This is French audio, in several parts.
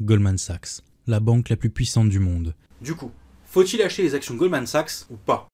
Goldman Sachs, la banque la plus puissante du monde. Du coup, faut-il acheter les actions Goldman Sachs ou pas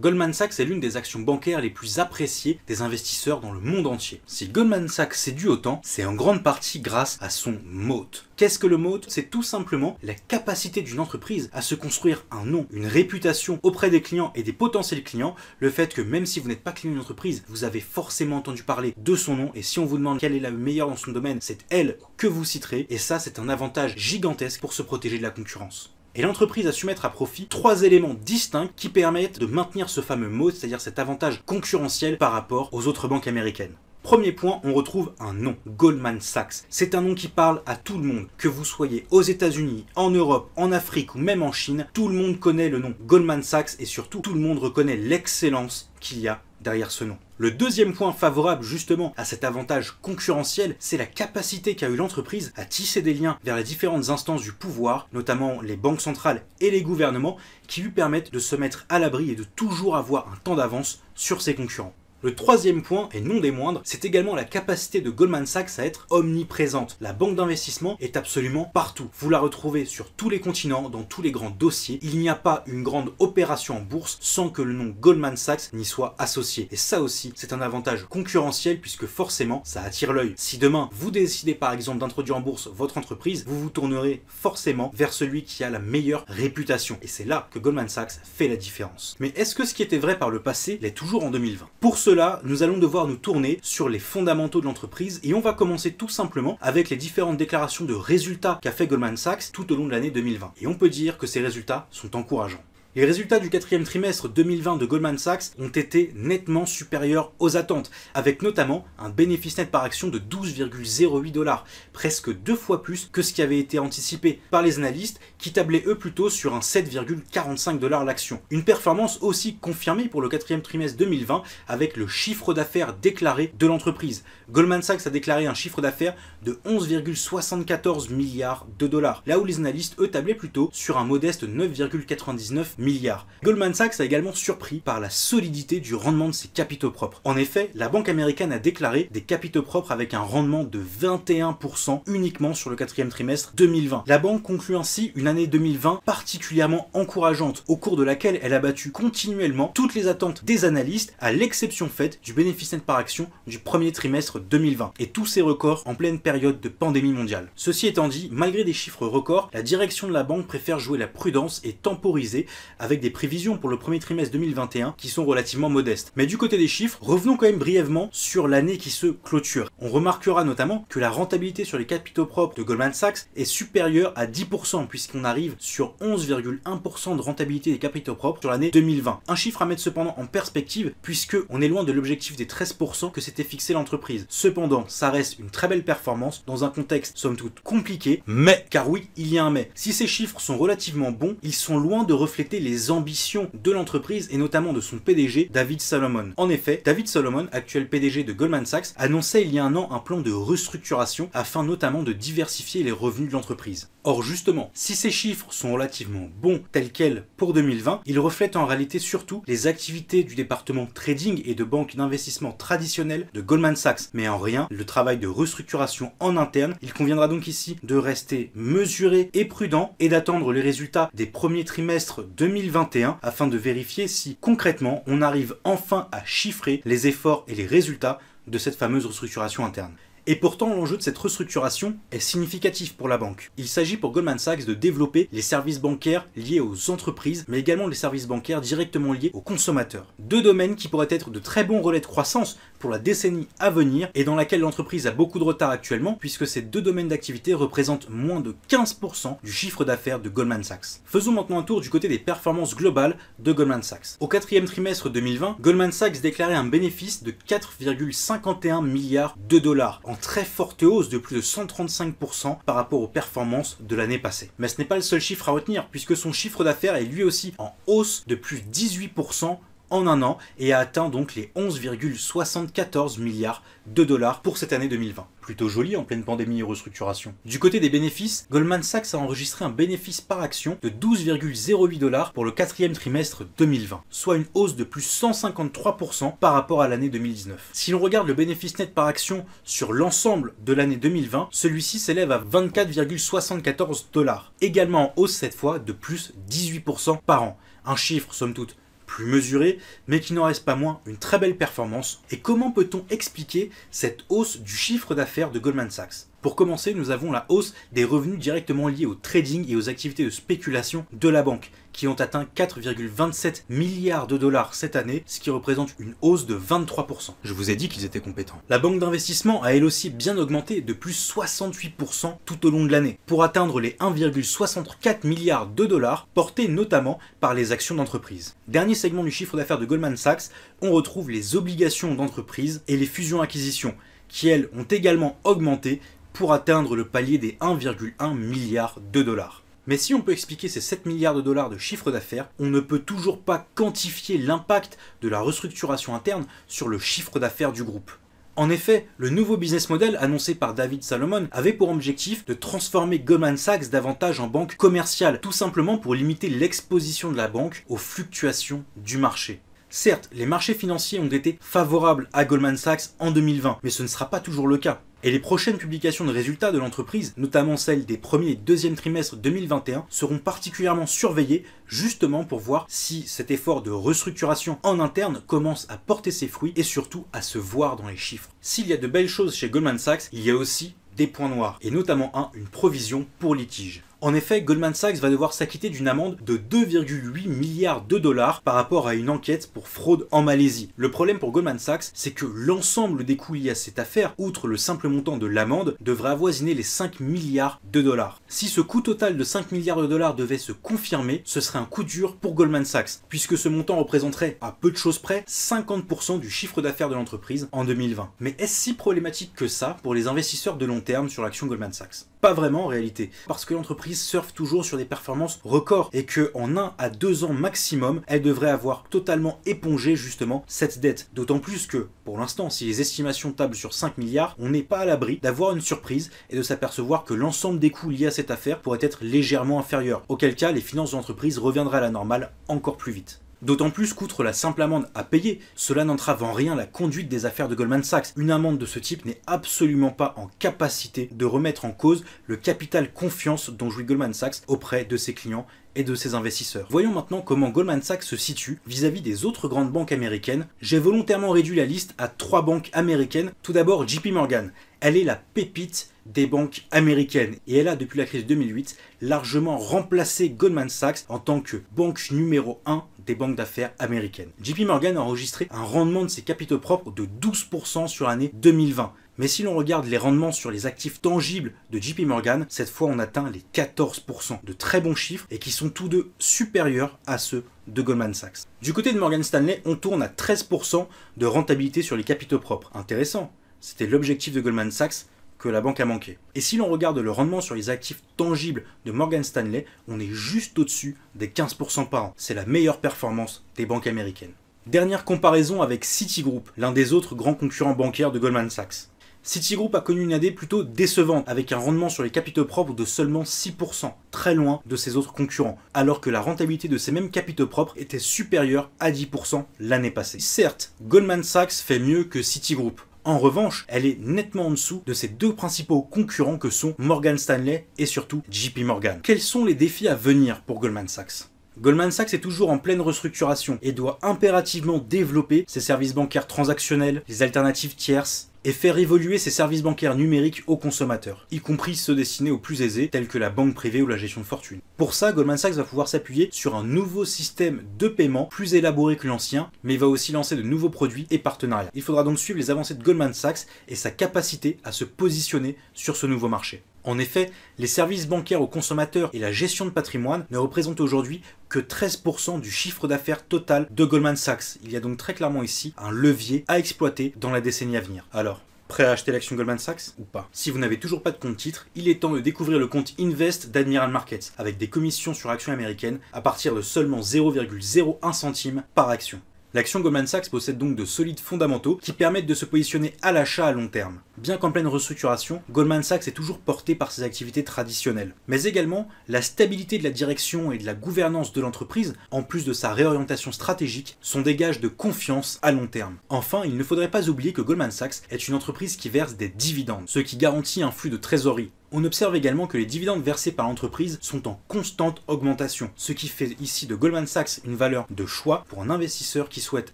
Goldman Sachs est l'une des actions bancaires les plus appréciées des investisseurs dans le monde entier. Si Goldman Sachs au autant, c'est en grande partie grâce à son moat. Qu'est-ce que le moat C'est tout simplement la capacité d'une entreprise à se construire un nom, une réputation auprès des clients et des potentiels clients, le fait que même si vous n'êtes pas client d'une entreprise, vous avez forcément entendu parler de son nom et si on vous demande quelle est la meilleure dans son domaine, c'est elle que vous citerez et ça c'est un avantage gigantesque pour se protéger de la concurrence. Et l'entreprise a su mettre à profit trois éléments distincts qui permettent de maintenir ce fameux mot, c'est-à-dire cet avantage concurrentiel par rapport aux autres banques américaines. Premier point, on retrouve un nom, Goldman Sachs. C'est un nom qui parle à tout le monde. Que vous soyez aux États-Unis, en Europe, en Afrique ou même en Chine, tout le monde connaît le nom Goldman Sachs et surtout tout le monde reconnaît l'excellence qu'il y a derrière ce nom. Le deuxième point favorable justement à cet avantage concurrentiel, c'est la capacité qu'a eu l'entreprise à tisser des liens vers les différentes instances du pouvoir, notamment les banques centrales et les gouvernements, qui lui permettent de se mettre à l'abri et de toujours avoir un temps d'avance sur ses concurrents. Le troisième point, et non des moindres, c'est également la capacité de Goldman Sachs à être omniprésente. La banque d'investissement est absolument partout. Vous la retrouvez sur tous les continents, dans tous les grands dossiers. Il n'y a pas une grande opération en bourse sans que le nom Goldman Sachs n'y soit associé. Et ça aussi, c'est un avantage concurrentiel puisque forcément, ça attire l'œil. Si demain, vous décidez par exemple d'introduire en bourse votre entreprise, vous vous tournerez forcément vers celui qui a la meilleure réputation. Et c'est là que Goldman Sachs fait la différence. Mais est-ce que ce qui était vrai par le passé l'est toujours en 2020 Pour là, nous allons devoir nous tourner sur les fondamentaux de l'entreprise et on va commencer tout simplement avec les différentes déclarations de résultats qu'a fait Goldman Sachs tout au long de l'année 2020. Et on peut dire que ces résultats sont encourageants. Les résultats du quatrième trimestre 2020 de Goldman Sachs ont été nettement supérieurs aux attentes, avec notamment un bénéfice net par action de 12,08 dollars, presque deux fois plus que ce qui avait été anticipé par les analystes, qui tablaient eux plutôt sur un 7,45 dollars l'action. Une performance aussi confirmée pour le quatrième trimestre 2020 avec le chiffre d'affaires déclaré de l'entreprise. Goldman Sachs a déclaré un chiffre d'affaires de 11,74 milliards de dollars, là où les analystes eux tablaient plutôt sur un modeste 9,99 milliards. Goldman Sachs a également surpris par la solidité du rendement de ses capitaux propres. En effet, la banque américaine a déclaré des capitaux propres avec un rendement de 21% uniquement sur le quatrième trimestre 2020. La banque conclut ainsi une année 2020 particulièrement encourageante, au cours de laquelle elle a battu continuellement toutes les attentes des analystes, à l'exception faite du bénéfice par action du premier trimestre 2020, et tous ces records en pleine période de pandémie mondiale. Ceci étant dit, malgré des chiffres records, la direction de la banque préfère jouer la prudence et temporiser avec des prévisions pour le premier trimestre 2021 qui sont relativement modestes. Mais du côté des chiffres, revenons quand même brièvement sur l'année qui se clôture. On remarquera notamment que la rentabilité sur les capitaux propres de Goldman Sachs est supérieure à 10% puisqu'on arrive sur 11,1% de rentabilité des capitaux propres sur l'année 2020. Un chiffre à mettre cependant en perspective puisque on est loin de l'objectif des 13% que s'était fixé l'entreprise. Cependant, ça reste une très belle performance dans un contexte somme toute compliqué, mais car oui, il y a un mais. Si ces chiffres sont relativement bons, ils sont loin de refléter les ambitions de l'entreprise et notamment de son PDG David Solomon. En effet, David Solomon, actuel PDG de Goldman Sachs, annonçait il y a un an un plan de restructuration afin notamment de diversifier les revenus de l'entreprise. Or justement, si ces chiffres sont relativement bons tels quels pour 2020, ils reflètent en réalité surtout les activités du département trading et de banque d'investissement traditionnel de Goldman Sachs, mais en rien le travail de restructuration en interne. Il conviendra donc ici de rester mesuré et prudent et d'attendre les résultats des premiers trimestres 2021 afin de vérifier si concrètement on arrive enfin à chiffrer les efforts et les résultats de cette fameuse restructuration interne. Et pourtant, l'enjeu de cette restructuration est significatif pour la banque. Il s'agit pour Goldman Sachs de développer les services bancaires liés aux entreprises, mais également les services bancaires directement liés aux consommateurs. Deux domaines qui pourraient être de très bons relais de croissance pour la décennie à venir et dans laquelle l'entreprise a beaucoup de retard actuellement, puisque ces deux domaines d'activité représentent moins de 15% du chiffre d'affaires de Goldman Sachs. Faisons maintenant un tour du côté des performances globales de Goldman Sachs. Au quatrième trimestre 2020, Goldman Sachs déclarait un bénéfice de 4,51 milliards de dollars en très forte hausse de plus de 135% par rapport aux performances de l'année passée. Mais ce n'est pas le seul chiffre à retenir puisque son chiffre d'affaires est lui aussi en hausse de plus 18% en un an et a atteint donc les 11,74 milliards de dollars pour cette année 2020. Plutôt joli en pleine pandémie et restructuration. Du côté des bénéfices, Goldman Sachs a enregistré un bénéfice par action de 12,08 dollars pour le quatrième trimestre 2020, soit une hausse de plus 153% par rapport à l'année 2019. Si l'on regarde le bénéfice net par action sur l'ensemble de l'année 2020, celui-ci s'élève à 24,74 dollars, également en hausse cette fois de plus 18% par an. Un chiffre somme toute plus mesuré, mais qui n'en reste pas moins une très belle performance. Et comment peut-on expliquer cette hausse du chiffre d'affaires de Goldman Sachs pour commencer, nous avons la hausse des revenus directement liés au trading et aux activités de spéculation de la banque, qui ont atteint 4,27 milliards de dollars cette année, ce qui représente une hausse de 23%. Je vous ai dit qu'ils étaient compétents. La banque d'investissement a elle aussi bien augmenté de plus 68% tout au long de l'année, pour atteindre les 1,64 milliards de dollars, portés notamment par les actions d'entreprise. Dernier segment du chiffre d'affaires de Goldman Sachs, on retrouve les obligations d'entreprise et les fusions-acquisitions, qui elles ont également augmenté pour atteindre le palier des 1,1 milliard de dollars. Mais si on peut expliquer ces 7 milliards de dollars de chiffre d'affaires, on ne peut toujours pas quantifier l'impact de la restructuration interne sur le chiffre d'affaires du groupe. En effet, le nouveau business model annoncé par David Salomon avait pour objectif de transformer Goldman Sachs davantage en banque commerciale, tout simplement pour limiter l'exposition de la banque aux fluctuations du marché. Certes, les marchés financiers ont été favorables à Goldman Sachs en 2020, mais ce ne sera pas toujours le cas. Et les prochaines publications de résultats de l'entreprise, notamment celles des premiers et deuxièmes trimestres 2021, seront particulièrement surveillées justement pour voir si cet effort de restructuration en interne commence à porter ses fruits et surtout à se voir dans les chiffres. S'il y a de belles choses chez Goldman Sachs, il y a aussi des points noirs, et notamment un, une provision pour litige. En effet, Goldman Sachs va devoir s'acquitter d'une amende de 2,8 milliards de dollars par rapport à une enquête pour fraude en Malaisie. Le problème pour Goldman Sachs, c'est que l'ensemble des coûts liés à cette affaire, outre le simple montant de l'amende, devrait avoisiner les 5 milliards de dollars. Si ce coût total de 5 milliards de dollars devait se confirmer, ce serait un coup dur pour Goldman Sachs, puisque ce montant représenterait, à peu de choses près, 50% du chiffre d'affaires de l'entreprise en 2020. Mais est-ce si problématique que ça pour les investisseurs de long terme sur l'action Goldman Sachs pas vraiment en réalité, parce que l'entreprise surfe toujours sur des performances records et que en un à deux ans maximum, elle devrait avoir totalement épongé justement cette dette. D'autant plus que, pour l'instant, si les estimations tablent sur 5 milliards, on n'est pas à l'abri d'avoir une surprise et de s'apercevoir que l'ensemble des coûts liés à cette affaire pourrait être légèrement inférieur, auquel cas les finances de l'entreprise reviendraient à la normale encore plus vite. D'autant plus qu'outre la simple amende à payer, cela n'entrave en rien la conduite des affaires de Goldman Sachs. Une amende de ce type n'est absolument pas en capacité de remettre en cause le capital confiance dont jouit Goldman Sachs auprès de ses clients et de ses investisseurs. Voyons maintenant comment Goldman Sachs se situe vis-à-vis des autres grandes banques américaines. J'ai volontairement réduit la liste à trois banques américaines. Tout d'abord JP Morgan. Elle est la pépite des banques américaines et elle a depuis la crise 2008 largement remplacé Goldman Sachs en tant que banque numéro 1 des banques d'affaires américaines. JP Morgan a enregistré un rendement de ses capitaux propres de 12% sur l'année 2020. Mais si l'on regarde les rendements sur les actifs tangibles de JP Morgan, cette fois on atteint les 14%, de très bons chiffres et qui sont tous deux supérieurs à ceux de Goldman Sachs. Du côté de Morgan Stanley, on tourne à 13% de rentabilité sur les capitaux propres. Intéressant, c'était l'objectif de Goldman Sachs que la banque a manqué. Et si l'on regarde le rendement sur les actifs tangibles de Morgan Stanley, on est juste au-dessus des 15% par an. C'est la meilleure performance des banques américaines. Dernière comparaison avec Citigroup, l'un des autres grands concurrents bancaires de Goldman Sachs. Citigroup a connu une année plutôt décevante, avec un rendement sur les capitaux propres de seulement 6%, très loin de ses autres concurrents, alors que la rentabilité de ces mêmes capitaux propres était supérieure à 10% l'année passée. Certes, Goldman Sachs fait mieux que Citigroup, en revanche, elle est nettement en dessous de ses deux principaux concurrents que sont Morgan Stanley et surtout JP Morgan. Quels sont les défis à venir pour Goldman Sachs Goldman Sachs est toujours en pleine restructuration et doit impérativement développer ses services bancaires transactionnels, les alternatives tierces, et faire évoluer ses services bancaires numériques aux consommateurs, y compris ceux destinés aux plus aisés, tels que la banque privée ou la gestion de fortune. Pour ça, Goldman Sachs va pouvoir s'appuyer sur un nouveau système de paiement plus élaboré que l'ancien, mais va aussi lancer de nouveaux produits et partenariats. Il faudra donc suivre les avancées de Goldman Sachs et sa capacité à se positionner sur ce nouveau marché. En effet, les services bancaires aux consommateurs et la gestion de patrimoine ne représentent aujourd'hui que 13% du chiffre d'affaires total de Goldman Sachs. Il y a donc très clairement ici un levier à exploiter dans la décennie à venir. Alors, Prêt à acheter l'action Goldman Sachs ou pas Si vous n'avez toujours pas de compte titre, il est temps de découvrir le compte Invest d'Admiral Markets avec des commissions sur actions américaines à partir de seulement 0,01 centime par action. L'action Goldman Sachs possède donc de solides fondamentaux qui permettent de se positionner à l'achat à long terme. Bien qu'en pleine restructuration, Goldman Sachs est toujours porté par ses activités traditionnelles. Mais également, la stabilité de la direction et de la gouvernance de l'entreprise, en plus de sa réorientation stratégique, sont des gages de confiance à long terme. Enfin, il ne faudrait pas oublier que Goldman Sachs est une entreprise qui verse des dividendes, ce qui garantit un flux de trésorerie, on observe également que les dividendes versés par l'entreprise sont en constante augmentation, ce qui fait ici de Goldman Sachs une valeur de choix pour un investisseur qui souhaite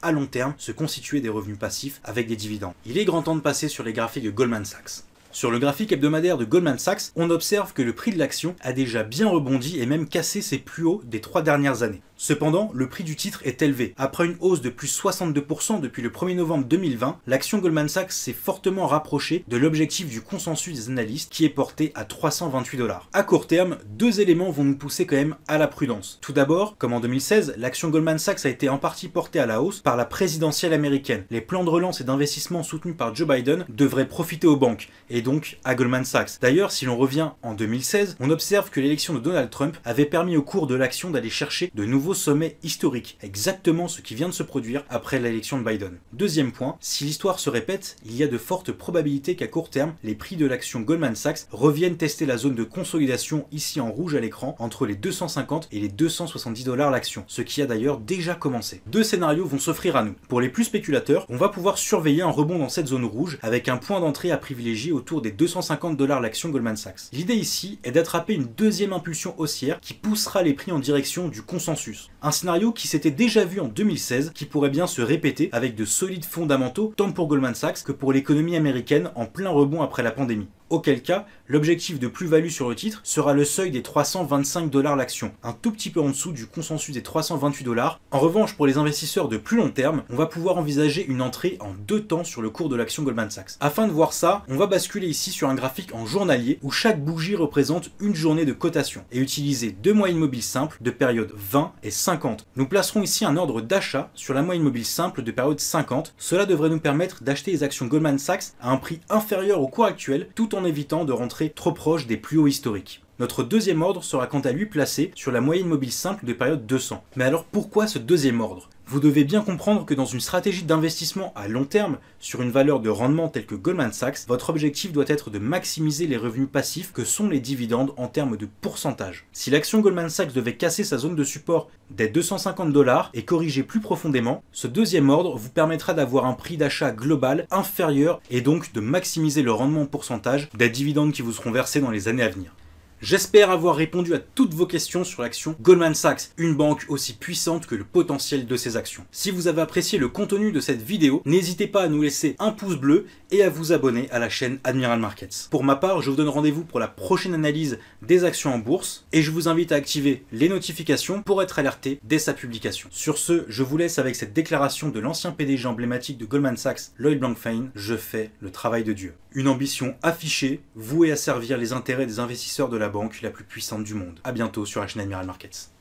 à long terme se constituer des revenus passifs avec des dividendes. Il est grand temps de passer sur les graphiques de Goldman Sachs. Sur le graphique hebdomadaire de Goldman Sachs, on observe que le prix de l'action a déjà bien rebondi et même cassé ses plus hauts des trois dernières années. Cependant, le prix du titre est élevé. Après une hausse de plus 62% depuis le 1er novembre 2020, l'action Goldman Sachs s'est fortement rapprochée de l'objectif du consensus des analystes qui est porté à 328 dollars. À court terme, deux éléments vont nous pousser quand même à la prudence. Tout d'abord, comme en 2016, l'action Goldman Sachs a été en partie portée à la hausse par la présidentielle américaine. Les plans de relance et d'investissement soutenus par Joe Biden devraient profiter aux banques, et donc à Goldman Sachs. D'ailleurs, si l'on revient en 2016, on observe que l'élection de Donald Trump avait permis au cours de l'action d'aller chercher de nouveaux sommet historique, exactement ce qui vient de se produire après l'élection de Biden. Deuxième point, si l'histoire se répète, il y a de fortes probabilités qu'à court terme, les prix de l'action Goldman Sachs reviennent tester la zone de consolidation ici en rouge à l'écran entre les 250 et les 270 dollars l'action, ce qui a d'ailleurs déjà commencé. Deux scénarios vont s'offrir à nous. Pour les plus spéculateurs, on va pouvoir surveiller un rebond dans cette zone rouge avec un point d'entrée à privilégier autour des 250 dollars l'action Goldman Sachs. L'idée ici est d'attraper une deuxième impulsion haussière qui poussera les prix en direction du consensus un scénario qui s'était déjà vu en 2016, qui pourrait bien se répéter avec de solides fondamentaux tant pour Goldman Sachs que pour l'économie américaine en plein rebond après la pandémie auquel cas l'objectif de plus-value sur le titre sera le seuil des 325 dollars l'action, un tout petit peu en dessous du consensus des 328 dollars. En revanche, pour les investisseurs de plus long terme, on va pouvoir envisager une entrée en deux temps sur le cours de l'action Goldman Sachs. Afin de voir ça, on va basculer ici sur un graphique en journalier où chaque bougie représente une journée de cotation et utiliser deux moyennes mobiles simples de période 20 et 50. Nous placerons ici un ordre d'achat sur la moyenne mobile simple de période 50. Cela devrait nous permettre d'acheter les actions Goldman Sachs à un prix inférieur au cours actuel tout en en évitant de rentrer trop proche des plus hauts historiques. Notre deuxième ordre sera quant à lui placé sur la moyenne mobile simple de période 200. Mais alors pourquoi ce deuxième ordre vous devez bien comprendre que dans une stratégie d'investissement à long terme sur une valeur de rendement telle que Goldman Sachs, votre objectif doit être de maximiser les revenus passifs que sont les dividendes en termes de pourcentage. Si l'action Goldman Sachs devait casser sa zone de support des 250 dollars et corriger plus profondément, ce deuxième ordre vous permettra d'avoir un prix d'achat global inférieur et donc de maximiser le rendement en pourcentage des dividendes qui vous seront versés dans les années à venir. J'espère avoir répondu à toutes vos questions sur l'action Goldman Sachs, une banque aussi puissante que le potentiel de ses actions. Si vous avez apprécié le contenu de cette vidéo, n'hésitez pas à nous laisser un pouce bleu et à vous abonner à la chaîne Admiral Markets. Pour ma part, je vous donne rendez-vous pour la prochaine analyse des actions en bourse et je vous invite à activer les notifications pour être alerté dès sa publication. Sur ce, je vous laisse avec cette déclaration de l'ancien PDG emblématique de Goldman Sachs, Lloyd Blankfein, je fais le travail de Dieu. Une ambition affichée, vouée à servir les intérêts des investisseurs de la banque la plus puissante du monde. A bientôt sur HN Admiral Markets.